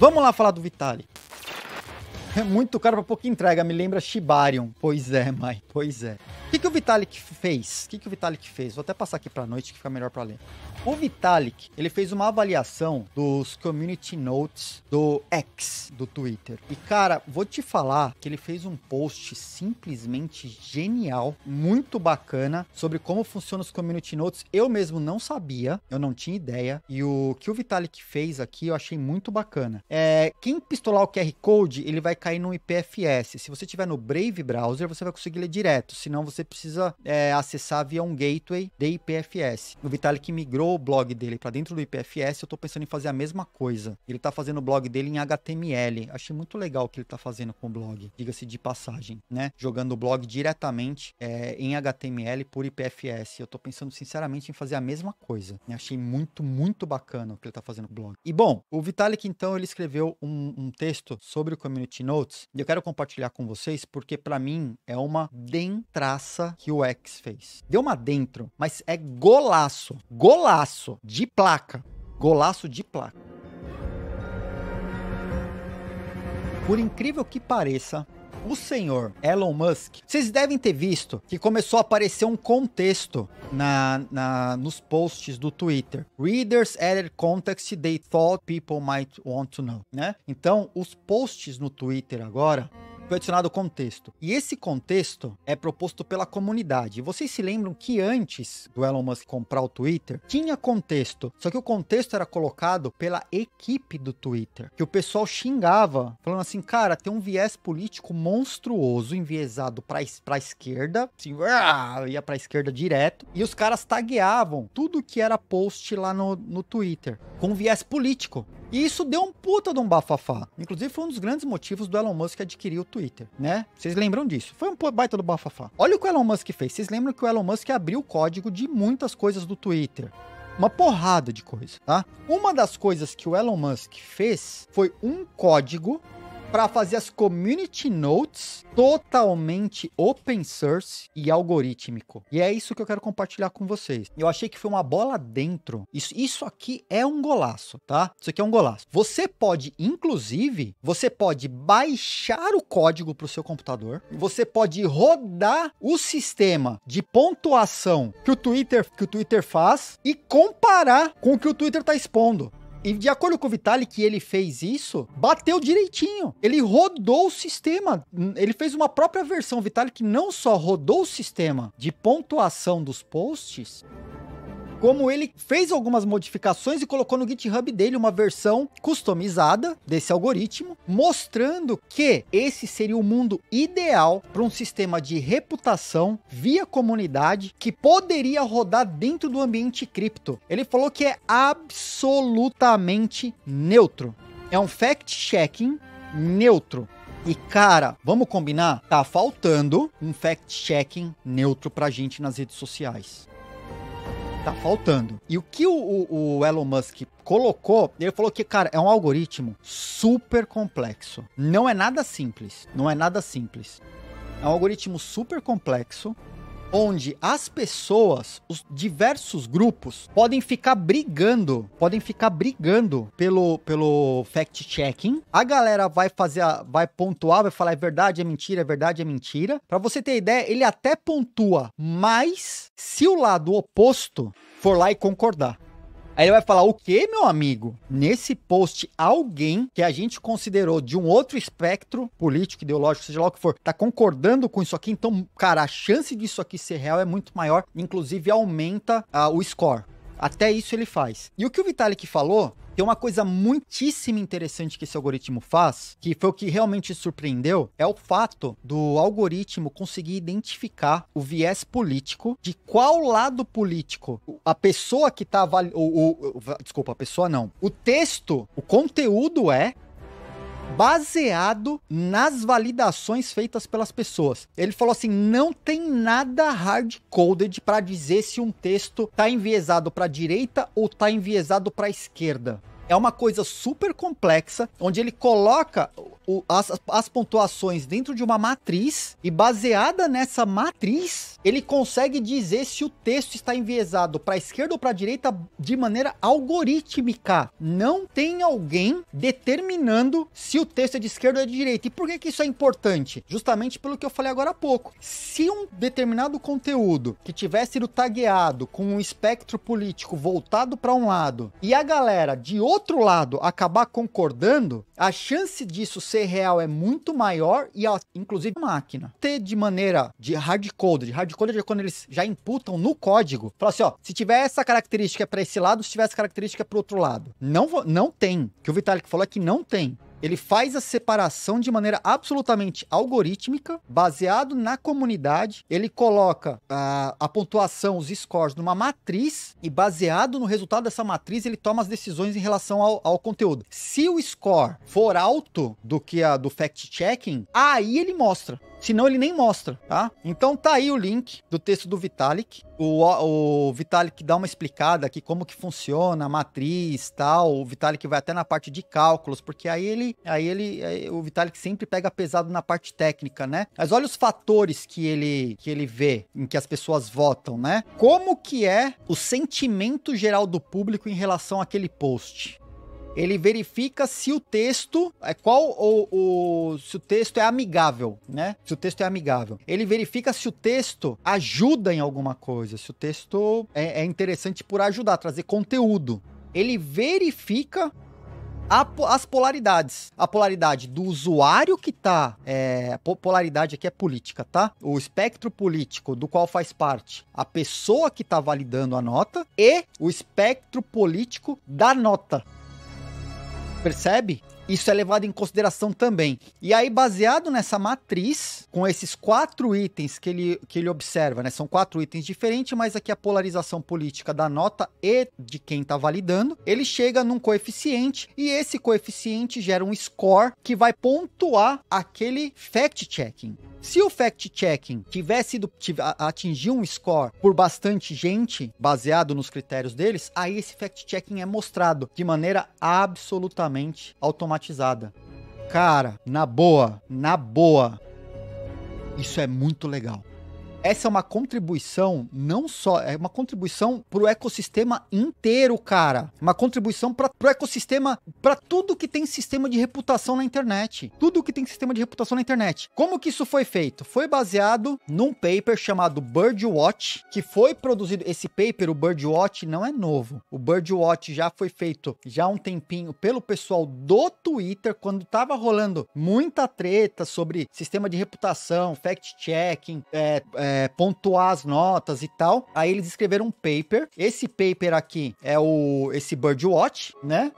Vamos lá falar do Vitalik. É muito caro para pouca entrega, me lembra Shibarium. Pois é, mãe, pois é. O que, que o Vitalik fez? O que, que o Vitalik fez? Vou até passar aqui para noite que fica melhor para ler. O Vitalik, ele fez uma avaliação dos community notes do X do Twitter. E cara, vou te falar que ele fez um post simplesmente genial, muito bacana sobre como funcionam os community notes. Eu mesmo não sabia, eu não tinha ideia. E o que o Vitalik fez aqui eu achei muito bacana. É, quem pistolar o QR Code, ele vai cair no IPFS. Se você tiver no Brave browser, você vai conseguir ler direto. Senão você precisa é, acessar via um gateway de IPFS. O Vitalik migrou migrou o blog dele para dentro do IPFS, eu estou pensando em fazer a mesma coisa. Ele está fazendo o blog dele em HTML. Achei muito legal o que ele está fazendo com o blog, diga-se de passagem, né? Jogando o blog diretamente é, em HTML por IPFS. Eu estou pensando sinceramente em fazer a mesma coisa. Achei muito, muito bacana o que ele está fazendo com o blog. E bom, o Vitalik então ele escreveu um, um texto sobre o Community Notes e eu quero compartilhar com vocês porque para mim é uma dentraça que o X fez. Deu uma dentro, mas é golaço. Golaço golaço de placa. Golaço de placa. Por incrível que pareça, o senhor Elon Musk, vocês devem ter visto que começou a aparecer um contexto na, na, nos posts do Twitter. Readers added context they thought people might want to know, né? Então, os posts no Twitter agora foi adicionado contexto. E esse contexto é proposto pela comunidade. Vocês se lembram que antes do Elon Musk comprar o Twitter, tinha contexto. Só que o contexto era colocado pela equipe do Twitter. Que o pessoal xingava, falando assim, cara, tem um viés político monstruoso, enviesado pra, pra esquerda. Assim, uah, ia pra esquerda direto. E os caras tagueavam tudo que era post lá no, no Twitter. Com viés político. E isso deu um puta de um bafafá. Inclusive, foi um dos grandes motivos do Elon Musk adquirir o Twitter, né? Vocês lembram disso? Foi um baita do bafafá. Olha o que o Elon Musk fez. Vocês lembram que o Elon Musk abriu o código de muitas coisas do Twitter uma porrada de coisa, tá? Uma das coisas que o Elon Musk fez foi um código para fazer as community notes totalmente open source e algorítmico. E é isso que eu quero compartilhar com vocês. Eu achei que foi uma bola dentro. Isso, isso aqui é um golaço, tá? Isso aqui é um golaço. Você pode, inclusive, você pode baixar o código para o seu computador. Você pode rodar o sistema de pontuação que o Twitter que o Twitter faz e comparar com o que o Twitter está expondo. E de acordo com o Vitalik, que ele fez isso, bateu direitinho. Ele rodou o sistema. Ele fez uma própria versão. O que não só rodou o sistema de pontuação dos posts, como ele fez algumas modificações e colocou no GitHub dele uma versão customizada desse algoritmo, mostrando que esse seria o mundo ideal para um sistema de reputação via comunidade que poderia rodar dentro do ambiente cripto. Ele falou que é absolutamente neutro. É um fact-checking neutro. E cara, vamos combinar? Tá faltando um fact-checking neutro pra gente nas redes sociais. Tá faltando. E o que o, o, o Elon Musk colocou, ele falou que, cara, é um algoritmo super complexo. Não é nada simples. Não é nada simples. É um algoritmo super complexo onde as pessoas, os diversos grupos, podem ficar brigando, podem ficar brigando pelo, pelo fact-checking. A galera vai fazer, a, vai pontuar, vai falar é verdade, é mentira, é verdade, é mentira. Para você ter ideia, ele até pontua, mas se o lado oposto for lá e concordar. Aí ele vai falar: o que, meu amigo? Nesse post, alguém que a gente considerou de um outro espectro político, ideológico, seja lá o que for, tá concordando com isso aqui. Então, cara, a chance disso aqui ser real é muito maior. Inclusive, aumenta uh, o score. Até isso ele faz. E o que o Vitalik falou tem uma coisa muitíssimo interessante que esse algoritmo faz, que foi o que realmente surpreendeu, é o fato do algoritmo conseguir identificar o viés político, de qual lado político a pessoa que está avali... o, o, o, desculpa, a pessoa não. O texto, o conteúdo é baseado nas validações feitas pelas pessoas. Ele falou assim: não tem nada hard-coded para dizer se um texto está enviesado para a direita ou está enviesado para a esquerda é uma coisa super complexa, onde ele coloca o, as, as pontuações dentro de uma matriz e baseada nessa matriz, ele consegue dizer se o texto está enviesado para esquerda ou para direita de maneira algorítmica. Não tem alguém determinando se o texto é de esquerda ou é de direita. E por que, que isso é importante? Justamente pelo que eu falei agora há pouco. Se um determinado conteúdo que tivesse sido tagueado com um espectro político voltado para um lado e a galera de outro outro lado acabar concordando, a chance disso ser real é muito maior e, a, inclusive, a máquina ter de maneira de code, de code é quando eles já imputam no código, Fala assim, ó, se tiver essa característica para esse lado, se tiver essa característica para outro lado. Não, não tem. O que o Vitalik falou é que não tem. Ele faz a separação de maneira absolutamente algorítmica, baseado na comunidade. Ele coloca a, ah, a pontuação, os scores, numa matriz e, baseado no resultado dessa matriz, ele toma as decisões em relação ao, ao conteúdo. Se o score for alto do que a do fact-checking, aí ele mostra senão ele nem mostra, tá? Então tá aí o link do texto do Vitalik. O, o Vitalik dá uma explicada aqui como que funciona a matriz, tal. O Vitalik vai até na parte de cálculos, porque aí ele, aí ele, aí o Vitalik sempre pega pesado na parte técnica, né? Mas olha os fatores que ele que ele vê em que as pessoas votam, né? Como que é o sentimento geral do público em relação àquele post? ele verifica se o texto é qual ou, se o texto é amigável, né? Se o texto é amigável, ele verifica se o texto ajuda em alguma coisa, se o texto é, é interessante por ajudar, trazer conteúdo. Ele verifica a, as polaridades. A polaridade do usuário que tá. É, polaridade aqui é política, tá? O espectro político do qual faz parte a pessoa que tá validando a nota e o espectro político da nota percebe isso é levado em consideração também. E aí, baseado nessa matriz, com esses quatro itens que ele, que ele observa, né? São quatro itens diferentes, mas aqui a polarização política da nota e de quem está validando, ele chega num coeficiente e esse coeficiente gera um score que vai pontuar aquele fact-checking. Se o fact-checking tivesse sido atingir um score por bastante gente, baseado nos critérios deles, aí esse fact-checking é mostrado de maneira absolutamente automática automatizada. Cara, na boa, na boa, isso é muito legal essa é uma contribuição não só, é uma contribuição para o ecossistema inteiro, cara. Uma contribuição para o ecossistema, para tudo que tem sistema de reputação na internet. Tudo que tem sistema de reputação na internet. Como que isso foi feito? Foi baseado num paper chamado Birdwatch, que foi produzido esse paper, o Birdwatch não é novo. O Birdwatch já foi feito já há um tempinho pelo pessoal do Twitter quando estava rolando muita treta sobre sistema de reputação, fact checking, é, é é, pontuar as notas e tal. Aí eles escreveram um paper. Esse paper aqui é o esse Birdwatch, né?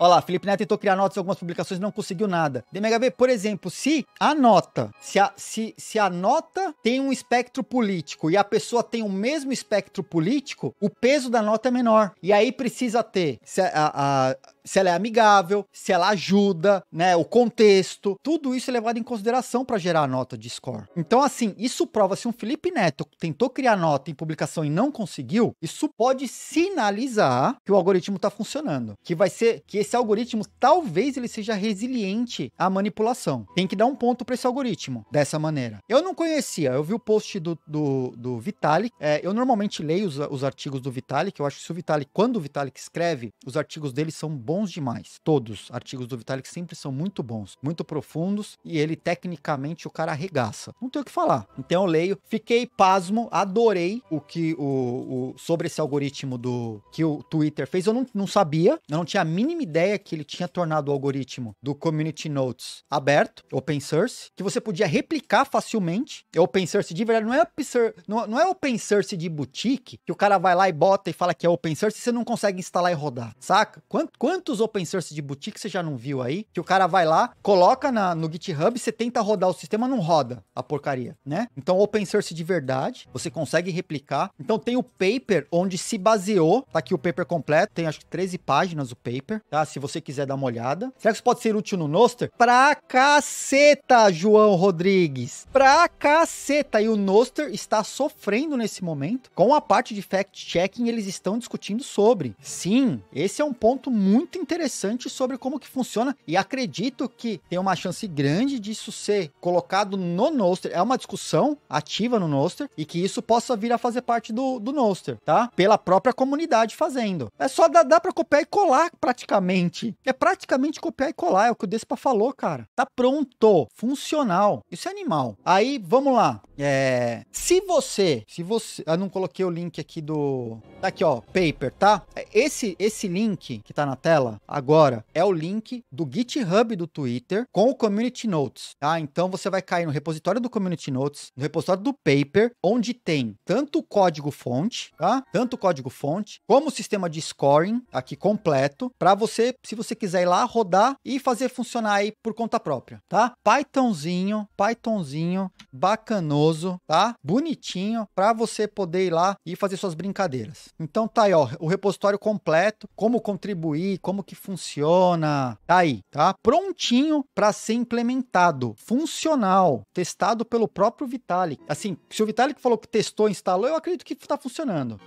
Olha lá, Felipe Neto tentou criar notas em algumas publicações e não conseguiu nada. DMHV, por exemplo, se a nota, se a, se, se a nota tem um espectro político e a pessoa tem o mesmo espectro político, o peso da nota é menor. E aí precisa ter. Se a, a se ela é amigável, se ela ajuda, né, o contexto, tudo isso é levado em consideração para gerar a nota de score. Então, assim, isso prova se um Felipe Neto tentou criar nota em publicação e não conseguiu, isso pode sinalizar que o algoritmo está funcionando, que vai ser que esse algoritmo talvez ele seja resiliente à manipulação. Tem que dar um ponto para esse algoritmo dessa maneira. Eu não conhecia, eu vi o post do, do, do Vitalik. É, eu normalmente leio os, os artigos do Vitalik. Eu acho que se o Vitalik, quando o Vitalik escreve, os artigos dele são bons bons demais. Todos. Artigos do Vitalik sempre são muito bons, muito profundos e ele, tecnicamente, o cara arregaça. Não tem o que falar. Então eu leio, fiquei pasmo, adorei o que o, o sobre esse algoritmo do que o Twitter fez. Eu não, não sabia, eu não tinha a mínima ideia que ele tinha tornado o algoritmo do Community Notes aberto, open source, que você podia replicar facilmente. É open source de verdade, não é open não, não é open source de boutique que o cara vai lá e bota e fala que é open source e você não consegue instalar e rodar, saca? Quanto, quanto quantos open source de boutique você já não viu aí? Que o cara vai lá, coloca na, no GitHub, você tenta rodar o sistema, não roda a porcaria, né? Então, open source de verdade, você consegue replicar. Então, tem o paper onde se baseou, tá aqui o paper completo, tem acho que 13 páginas o paper, tá? Se você quiser dar uma olhada. Será que isso pode ser útil no Noster? Pra caceta, João Rodrigues! Pra caceta! E o Noster está sofrendo nesse momento com a parte de fact-checking, eles estão discutindo sobre. Sim, esse é um ponto muito muito interessante sobre como que funciona e acredito que tem uma chance grande disso ser colocado no Noster. É uma discussão ativa no Noster e que isso possa vir a fazer parte do, do Noster, tá? Pela própria comunidade fazendo. É só dá, dá pra copiar e colar praticamente. É praticamente copiar e colar, é o que o Despa falou, cara. Tá pronto, funcional. Isso é animal. Aí, vamos lá. É... Se você, se você... Eu não coloquei o link aqui do... Tá aqui, ó, paper, tá? Esse, esse link que tá na tela, tela agora é o link do GitHub do Twitter com o Community Notes. Tá? Então você vai cair no repositório do Community Notes, no repositório do paper, onde tem tanto o código fonte, tá? Tanto o código fonte, como o sistema de scoring aqui completo, para você, se você quiser ir lá rodar e fazer funcionar aí por conta própria, tá? Pythonzinho, Pythonzinho, bacanoso, tá? Bonitinho para você poder ir lá e fazer suas brincadeiras. Então tá aí, ó, o repositório completo, como contribuir, como como que funciona. Tá aí, tá? Prontinho para ser implementado, funcional, testado pelo próprio Vitalik. Assim, se o Vitalik falou que testou, instalou, eu acredito que está funcionando.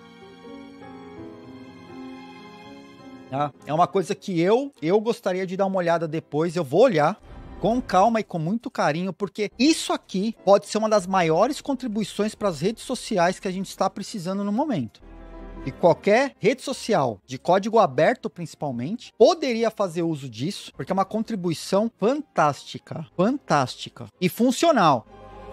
Tá? É uma coisa que eu eu gostaria de dar uma olhada depois. Eu vou olhar com calma e com muito carinho, porque isso aqui pode ser uma das maiores contribuições para as redes sociais que a gente está precisando no momento. E qualquer rede social, de código aberto principalmente, poderia fazer uso disso, porque é uma contribuição fantástica, fantástica e funcional,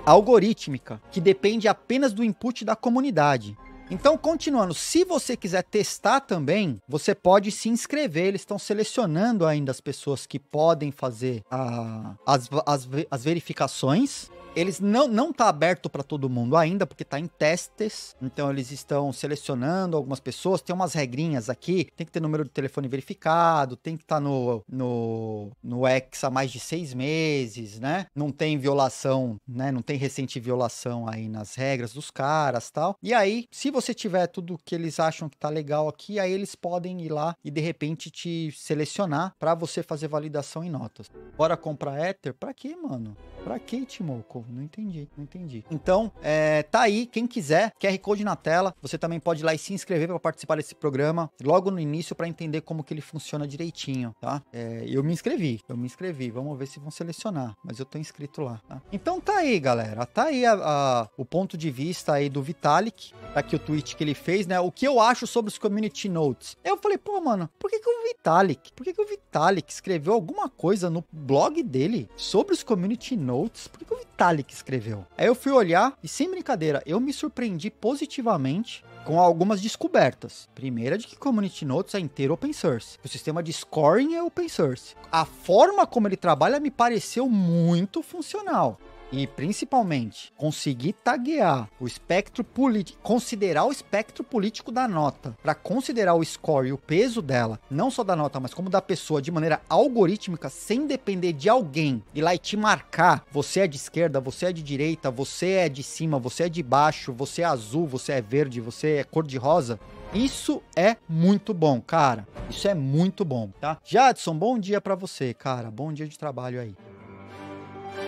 algorítmica, que depende apenas do input da comunidade. Então, continuando, se você quiser testar também, você pode se inscrever. Eles estão selecionando ainda as pessoas que podem fazer a, ah, as, as, as verificações eles não não tá aberto para todo mundo ainda, porque tá em testes. Então eles estão selecionando algumas pessoas. Tem umas regrinhas aqui. Tem que ter número de telefone verificado. Tem que estar tá no, no no ex há mais de seis meses, né? Não tem violação, né? Não tem recente violação aí nas regras dos caras, tal. E aí, se você tiver tudo que eles acham que tá legal aqui, aí eles podem ir lá e de repente te selecionar para você fazer validação em notas. Bora comprar Ether? para quê, mano? Para quê, Timoco? Não entendi, não entendi. Então, é, tá aí, quem quiser, QR Code na tela. Você também pode ir lá e se inscrever para participar desse programa logo no início para entender como que ele funciona direitinho, tá? É, eu me inscrevi, eu me inscrevi. Vamos ver se vão selecionar, mas eu tô inscrito lá, tá? Então tá aí, galera. Tá aí a, a, o ponto de vista aí do Vitalik. Tá aqui o tweet que ele fez, né? O que eu acho sobre os community notes. Eu falei, pô, mano, por que, que o Vitalik? Por que, que o Vitalik escreveu alguma coisa no blog dele sobre os community notes? Por que, que o Vitalik? O'Malley que escreveu. Aí eu fui olhar e, sem brincadeira, eu me surpreendi positivamente com algumas descobertas. Primeira de que Community Notes é inteiro open source. O sistema de scoring é open source. A forma como ele trabalha me pareceu muito funcional e principalmente conseguir taguear o espectro político, considerar o espectro político da nota, para considerar o score e o peso dela, não só da nota, mas como da pessoa de maneira algorítmica, sem depender de alguém ir lá e te marcar, você é de esquerda, você é de direita, você é de cima, você é de baixo, você é azul, você é verde, você é cor de rosa. Isso é muito bom, cara. Isso é muito bom, tá? Jadson, bom dia para você, cara. Bom dia de trabalho aí.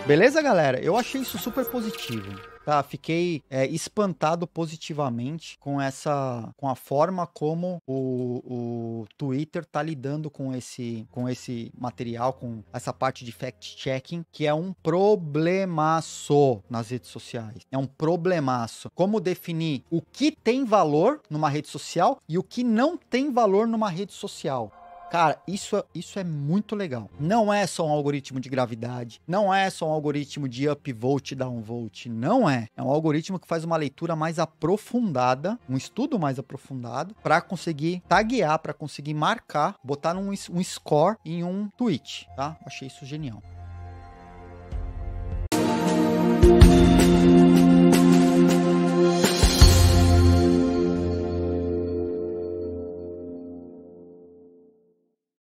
Beleza, galera? Eu achei isso super positivo. Tá, fiquei é, espantado positivamente com essa, com a forma como o, o Twitter tá lidando com esse, com esse material, com essa parte de fact-checking, que é um problemaço nas redes sociais. É um problemaço. Como definir o que tem valor numa rede social e o que não tem valor numa rede social? Cara, isso, é, isso é muito legal. Não é só um algoritmo de gravidade, não é só um algoritmo de upvote e downvote, não é. É um algoritmo que faz uma leitura mais aprofundada, um estudo mais aprofundado, para conseguir taguear, para conseguir marcar, botar num, um score em um tweet, tá? Achei isso genial.